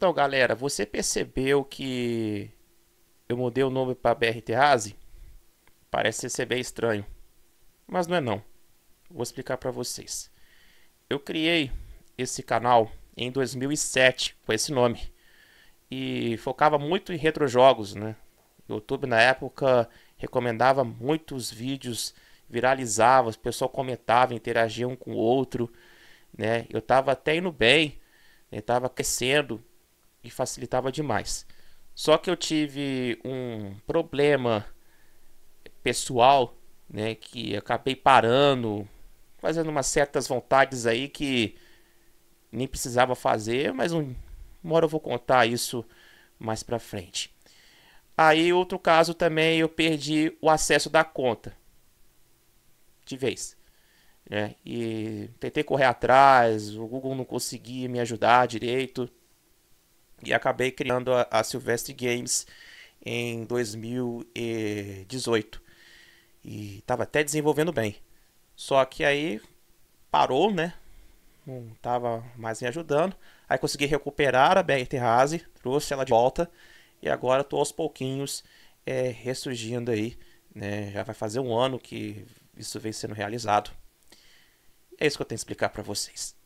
Então, galera, você percebeu que eu mudei o nome para BRT Terrazi? Parece ser bem estranho, mas não é não. Vou explicar para vocês. Eu criei esse canal em 2007 com esse nome e focava muito em retrojogos, né? YouTube na época recomendava muitos vídeos, viralizava, o pessoal comentava, interagia um com o outro, né? Eu tava até indo bem, né? tava crescendo, e facilitava demais. Só que eu tive um problema pessoal, né, que acabei parando, fazendo umas certas vontades aí que nem precisava fazer, mas um, uma hora eu vou contar isso mais pra frente. Aí, outro caso também, eu perdi o acesso da conta. De vez. Né? E tentei correr atrás, o Google não conseguia me ajudar direito e acabei criando a, a Silvestre Games em 2018 e estava até desenvolvendo bem. Só que aí parou, né? Não estava mais me ajudando. Aí consegui recuperar a Terraze, trouxe ela de volta e agora estou aos pouquinhos é, ressurgindo aí. Né? Já vai fazer um ano que isso vem sendo realizado. É isso que eu tenho que explicar para vocês.